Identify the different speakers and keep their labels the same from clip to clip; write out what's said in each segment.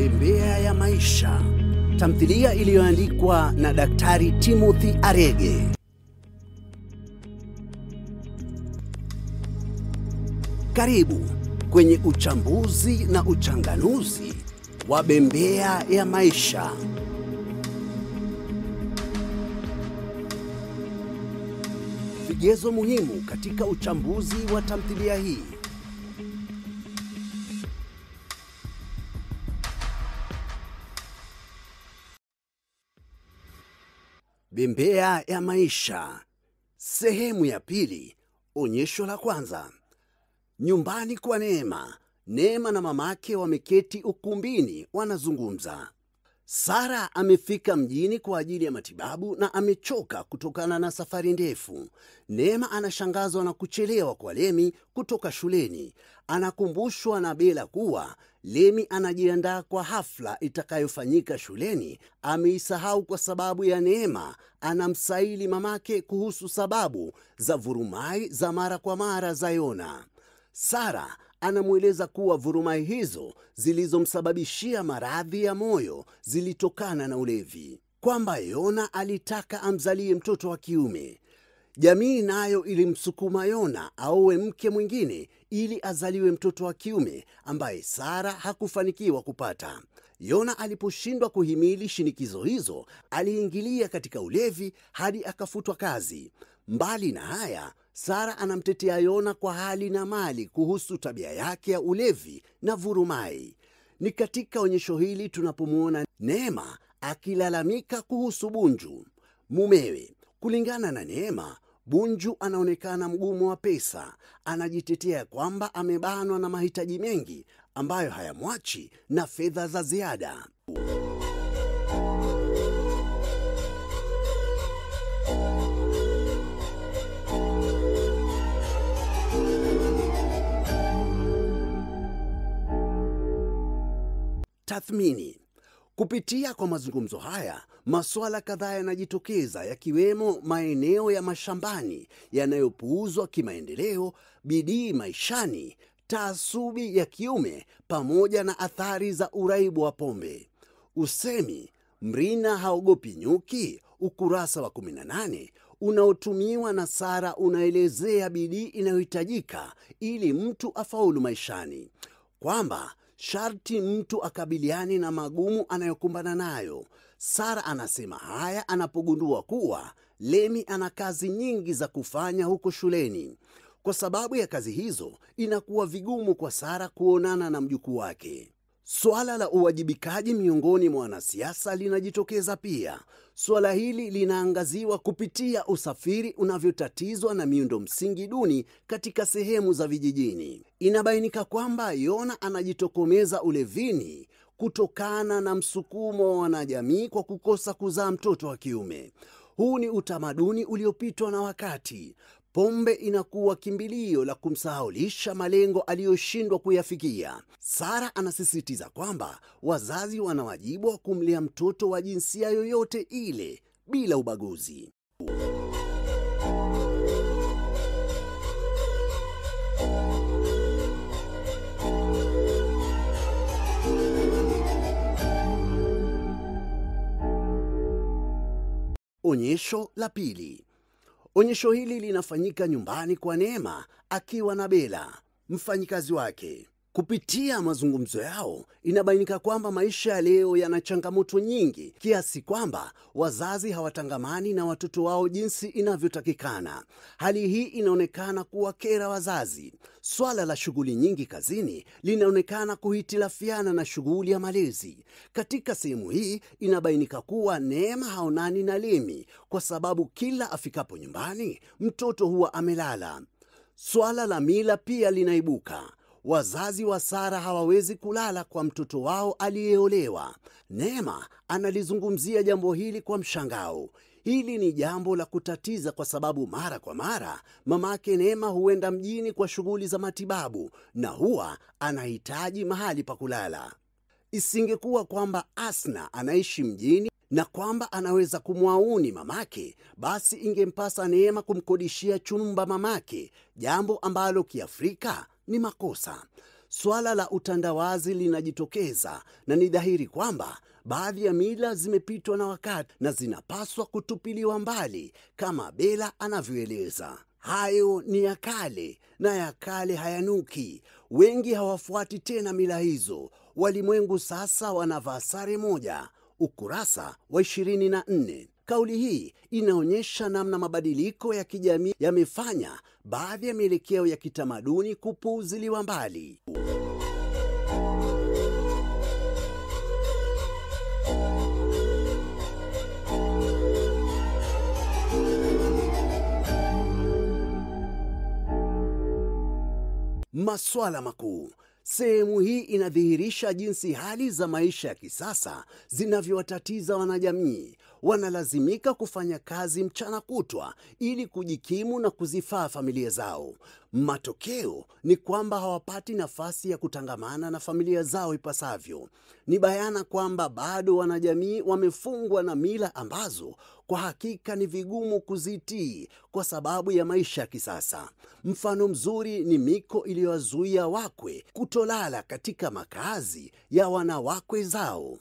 Speaker 1: Bembea ya Maisha, tamthilia iliyoandikwa na Daktari Timothy Arege. Karibu kwenye uchambuzi na uchanganuzi wa Bembea ya Maisha. Vigezo muhimu katika uchambuzi wa tamthilia hii Bembea ya maisha sehemu ya pili. Onyesho la kwanza, nyumbani kwa Neema. Neema na mamake wameketi ukumbini wanazungumza. Sara amefika mjini kwa ajili ya matibabu na amechoka kutokana na safari ndefu. Neema anashangazwa na kuchelewa kwa Lemi kutoka shuleni. Anakumbushwa na Bela kuwa Lemi anajiandaa kwa hafla itakayofanyika shuleni. Ameisahau kwa sababu ya Neema. Anamsaili mamake kuhusu sababu za vurumai za mara kwa mara za Yona. Sara anamweleza kuwa vurumai hizo zilizomsababishia maradhi ya moyo zilitokana na ulevi, kwamba Yona alitaka amzalie mtoto wa kiume. Jamii nayo ilimsukuma Yona aowe mke mwingine ili azaliwe mtoto wa kiume ambaye Sara hakufanikiwa kupata. Yona aliposhindwa kuhimili shinikizo hizo, aliingilia katika ulevi hadi akafutwa kazi. Mbali na haya, Sara anamtetea Yona kwa hali na mali kuhusu tabia yake ya ulevi na vurumai. Ni katika onyesho hili tunapomwona Neema akilalamika kuhusu Bunju mumewe. Kulingana na Neema, Bunju anaonekana mgumu wa pesa, anajitetea kwamba amebanwa na mahitaji mengi ambayo hayamwachi na fedha za ziada. Tathmini. Kupitia kwa mazungumzo haya, masuala kadhaa yanajitokeza yakiwemo maeneo ya mashambani yanayopuuzwa kimaendeleo, bidii maishani, taasubi ya kiume pamoja na athari za uraibu wa pombe. Usemi mrina haogopi nyuki, ukurasa wa 18 unaotumiwa na Sara unaelezea bidii inayohitajika ili mtu afaulu maishani, kwamba sharti mtu akabiliane na magumu anayokumbana nayo. Sara anasema haya anapogundua kuwa Lemi ana kazi nyingi za kufanya huko shuleni. Kwa sababu ya kazi hizo, inakuwa vigumu kwa Sara kuonana na mjukuu wake swala la uwajibikaji miongoni mwa wanasiasa linajitokeza pia. Suala hili linaangaziwa kupitia usafiri unavyotatizwa na miundo msingi duni katika sehemu za vijijini. Inabainika kwamba Yona anajitokomeza ulevini kutokana na msukumo wa wanajamii kwa kukosa kuzaa mtoto wa kiume. Huu ni utamaduni uliopitwa na wakati pombe inakuwa kimbilio la kumsahaulisha malengo aliyoshindwa kuyafikia. Sara anasisitiza kwamba wazazi wana wajibu wa kumlea mtoto wa jinsia yoyote ile bila ubaguzi. Onyesho la pili. Onyesho hili linafanyika nyumbani kwa Neema akiwa na Bela mfanyikazi wake. Kupitia mazungumzo yao inabainika kwamba maisha ya leo yana changamoto nyingi kiasi kwamba wazazi hawatangamani na watoto wao jinsi inavyotakikana. Hali hii inaonekana kuwakera wazazi. Swala la shughuli nyingi kazini linaonekana kuhitilafiana na shughuli ya malezi. Katika sehemu hii inabainika kuwa Neema haonani na Lemi kwa sababu kila afikapo nyumbani mtoto huwa amelala. Swala la mila pia linaibuka. Wazazi wa Sara hawawezi kulala kwa mtoto wao aliyeolewa. Neema analizungumzia jambo hili kwa mshangao. Hili ni jambo la kutatiza kwa sababu mara kwa mara mamake Neema huenda mjini kwa shughuli za matibabu na huwa anahitaji mahali pa kulala. Isingekuwa kwamba Asna anaishi mjini na kwamba anaweza kumwauni mamake, basi ingempasa Neema kumkodishia chumba mamake, jambo ambalo kiafrika ni makosa. Swala la utandawazi linajitokeza na ni dhahiri kwamba baadhi ya mila zimepitwa na wakati na zinapaswa kutupiliwa mbali, kama Bela anavyoeleza. Hayo ni ya kale na ya kale hayanuki. Wengi hawafuati tena mila hizo. Walimwengu sasa wanavaa sare moja. Ukurasa wa 24. Kauli hii inaonyesha namna mabadiliko ya kijamii yamefanya baadhi ya mielekeo ya kitamaduni kupuuziliwa mbali. Maswala makuu. Sehemu hii inadhihirisha jinsi hali za maisha ya kisasa zinavyowatatiza wanajamii. Wanalazimika kufanya kazi mchana kutwa ili kujikimu na kuzifaa familia zao. Matokeo ni kwamba hawapati nafasi ya kutangamana na familia zao ipasavyo. Ni bayana kwamba bado wanajamii wamefungwa na mila ambazo kwa hakika ni vigumu kuzitii kwa sababu ya maisha ya kisasa. Mfano mzuri ni miko iliyowazuia wakwe kutolala katika makazi ya wanawakwe zao.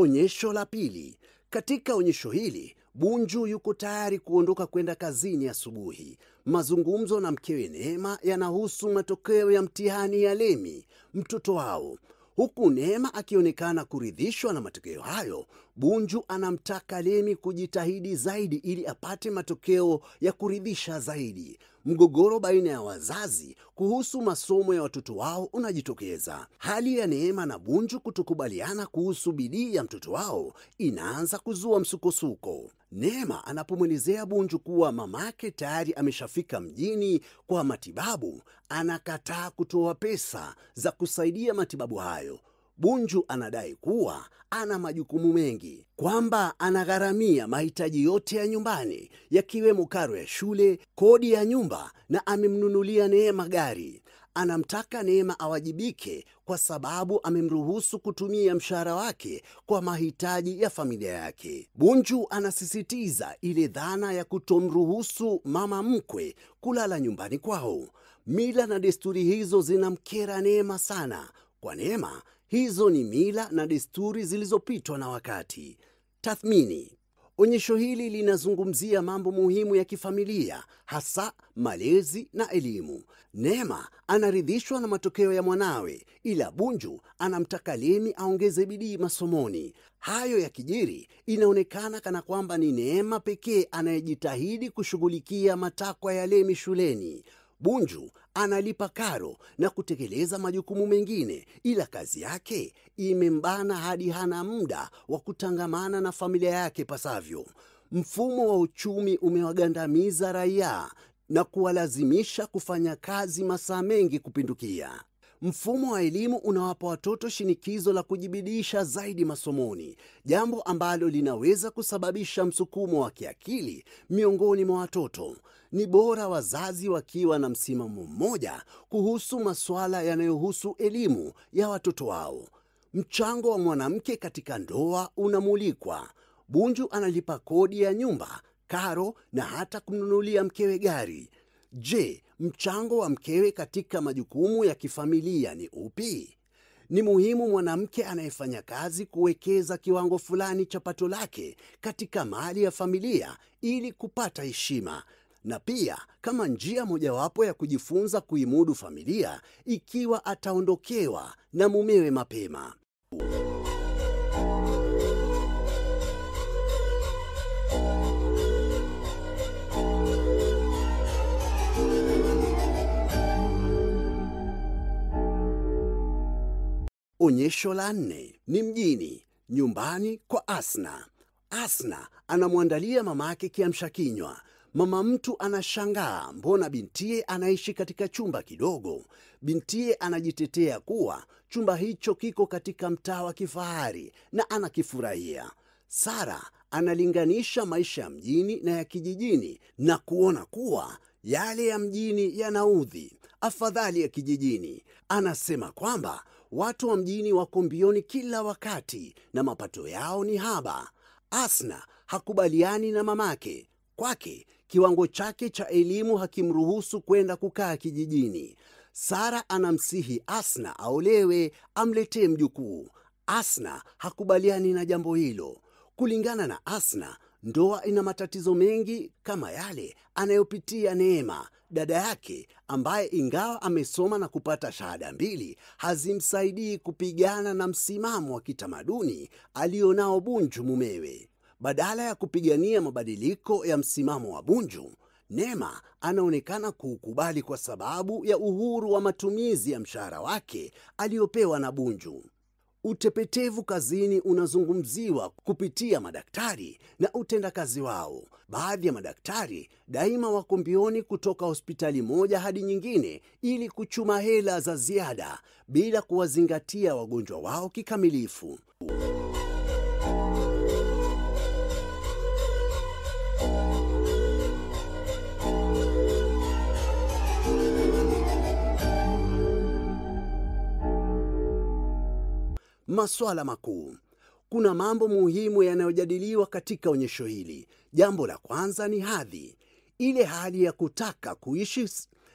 Speaker 1: Onyesho la pili. Katika onyesho hili, Bunju yuko tayari kuondoka kwenda kazini asubuhi. Mazungumzo na mkewe Neema yanahusu matokeo ya mtihani ya Lemi, mtoto wao, huku Neema akionekana kuridhishwa na matokeo hayo. Bunju anamtaka Lemi kujitahidi zaidi ili apate matokeo ya kuridhisha zaidi. Mgogoro baina ya wazazi kuhusu masomo ya watoto wao unajitokeza. Hali ya Neema na Bunju kutokubaliana kuhusu bidii ya mtoto wao inaanza kuzua msukosuko. Neema anapomwelezea Bunju kuwa mamake tayari ameshafika mjini kwa matibabu, anakataa kutoa pesa za kusaidia matibabu hayo. Bunju anadai kuwa ana majukumu mengi, kwamba anagharamia mahitaji yote ya nyumbani yakiwemo karo ya shule, kodi ya nyumba na amemnunulia Neema gari. Anamtaka Neema awajibike kwa sababu amemruhusu kutumia mshahara wake kwa mahitaji ya familia yake. Bunju anasisitiza ile dhana ya kutomruhusu mama mkwe kulala nyumbani kwao. Mila na desturi hizo zinamkera Neema sana, kwa Neema Hizo ni mila na desturi zilizopitwa na wakati. Tathmini. Onyesho hili linazungumzia mambo muhimu ya kifamilia, hasa malezi na elimu. Neema anaridhishwa na matokeo ya mwanawe, ila Bunju anamtaka Lemi aongeze bidii masomoni. Hayo ya kijiri, inaonekana kana kwamba ni Neema pekee anayejitahidi kushughulikia matakwa ya Lemi shuleni. Bunju analipa karo na kutekeleza majukumu mengine, ila kazi yake imembana hadi hana muda wa kutangamana na familia yake pasavyo. Mfumo wa uchumi umewagandamiza raia na kuwalazimisha kufanya kazi masaa mengi kupindukia. Mfumo wa elimu unawapa watoto shinikizo la kujibidisha zaidi masomoni, jambo ambalo linaweza kusababisha msukumo wa kiakili miongoni mwa watoto. Ni bora wazazi wakiwa na msimamo mmoja kuhusu masuala yanayohusu elimu ya watoto wao. Mchango wa mwanamke katika ndoa unamulikwa. Bunju analipa kodi ya nyumba, karo na hata kumnunulia mkewe gari. Je, mchango wa mkewe katika majukumu ya kifamilia ni upi? Ni muhimu mwanamke anayefanya kazi kuwekeza kiwango fulani cha pato lake katika mali ya familia ili kupata heshima na pia kama njia mojawapo ya kujifunza kuimudu familia ikiwa ataondokewa na mumewe mapema. Onyesho la nne ni mjini, nyumbani kwa Asna. Asna anamwandalia mama yake kiamsha kinywa. Mama mtu anashangaa mbona bintiye anaishi katika chumba kidogo. Bintiye anajitetea kuwa chumba hicho kiko katika mtaa wa kifahari na anakifurahia. Sara analinganisha maisha ya mjini na ya kijijini na kuona kuwa yale ya mjini yanaudhi afadhali ya kijijini. Anasema kwamba Watu wa mjini wako mbioni kila wakati na mapato yao ni haba. Asna hakubaliani na mamake. Kwake kiwango chake cha elimu hakimruhusu kwenda kukaa kijijini. Sara anamsihi Asna aolewe, amletee mjukuu. Asna hakubaliani na jambo hilo. Kulingana na Asna, ndoa ina matatizo mengi kama yale anayopitia Neema dada yake, ambaye ingawa amesoma na kupata shahada mbili, hazimsaidii kupigana na msimamo wa kitamaduni alionao Bunju mumewe. Badala ya kupigania mabadiliko ya msimamo wa Bunju, Neema anaonekana kuukubali kwa sababu ya uhuru wa matumizi ya mshahara wake aliyopewa na Bunju. Utepetevu kazini unazungumziwa kupitia madaktari na utendakazi wao. Baadhi ya madaktari daima wako mbioni kutoka hospitali moja hadi nyingine ili kuchuma hela za ziada bila kuwazingatia wagonjwa wao kikamilifu. Maswala makuu. Kuna mambo muhimu yanayojadiliwa katika onyesho hili. Jambo la kwanza ni hadhi, ile hali ya kutaka kuishi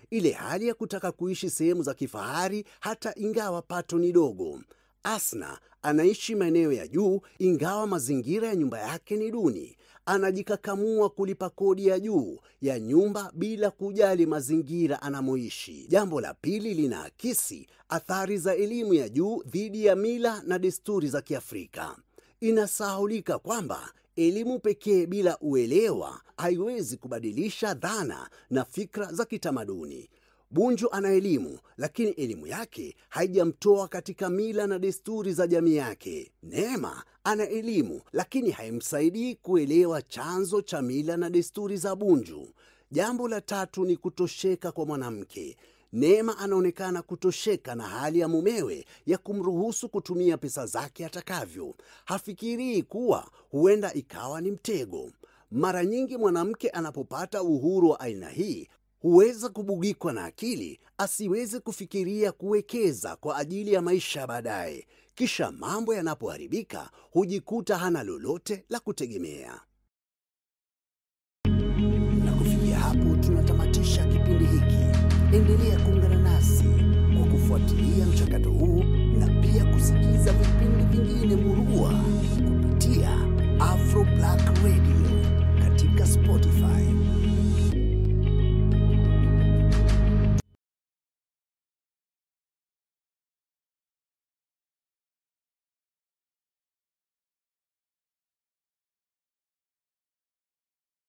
Speaker 1: ile hali ya kutaka kuishi sehemu za kifahari hata ingawa pato ni dogo. Asna anaishi maeneo ya juu ingawa mazingira ya nyumba yake ni duni anajikakamua kulipa kodi ya juu ya nyumba bila kujali mazingira anamoishi. Jambo la pili linaakisi athari za elimu ya juu dhidi ya mila na desturi za Kiafrika. Inasahulika kwamba elimu pekee bila uelewa haiwezi kubadilisha dhana na fikra za kitamaduni. Bunju ana elimu lakini elimu yake haijamtoa katika mila na desturi za jamii yake. Neema ana elimu lakini haimsaidii kuelewa chanzo cha mila na desturi za Bunju. Jambo la tatu ni kutosheka kwa mwanamke. Neema anaonekana kutosheka na hali ya mumewe ya kumruhusu kutumia pesa zake atakavyo. Hafikirii kuwa huenda ikawa ni mtego. Mara nyingi mwanamke anapopata uhuru wa aina hii huweza kubugikwa na akili asiweze kufikiria kuwekeza kwa ajili ya maisha ya baadaye kisha mambo yanapoharibika hujikuta hana lolote la kutegemea na kufikia hapo tunatamatisha kipindi hiki endelea kuungana nasi kwa kufuatilia mchakato huu na pia kusikiza vipindi vingine murua kupitia afro black radio katika spotify